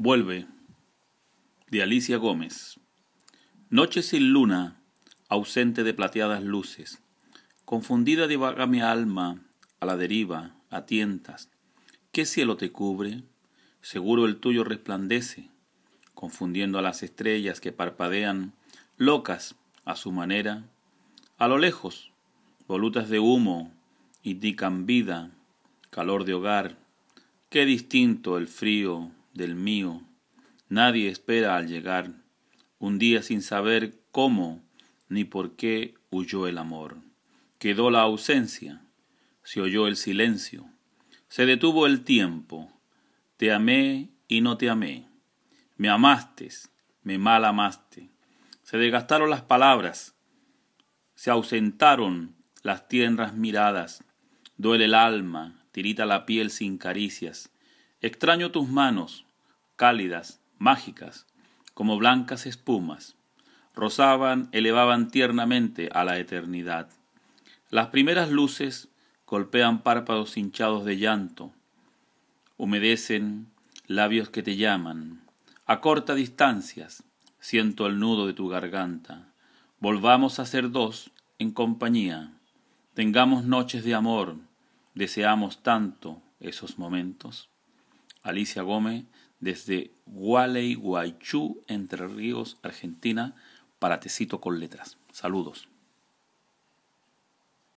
Vuelve de Alicia Gómez. Noche sin luna, ausente de plateadas luces, confundida divaga mi alma a la deriva, a tientas. ¿Qué cielo te cubre? Seguro el tuyo resplandece, confundiendo a las estrellas que parpadean, locas a su manera. A lo lejos, volutas de humo indican vida, calor de hogar. Qué distinto el frío del mío. Nadie espera al llegar un día sin saber cómo ni por qué huyó el amor. Quedó la ausencia, se oyó el silencio, se detuvo el tiempo. Te amé y no te amé. Me amaste, me mal amaste. Se desgastaron las palabras, se ausentaron las tiernas miradas. Duele el alma, tirita la piel sin caricias. Extraño tus manos, cálidas, mágicas, como blancas espumas, rozaban, elevaban tiernamente a la eternidad. Las primeras luces golpean párpados hinchados de llanto, humedecen labios que te llaman, A corta distancias, siento el nudo de tu garganta, volvamos a ser dos en compañía, tengamos noches de amor, deseamos tanto esos momentos. Alicia Gómez, desde Gualeguaychú, Entre Ríos, Argentina, para Tecito con Letras. Saludos.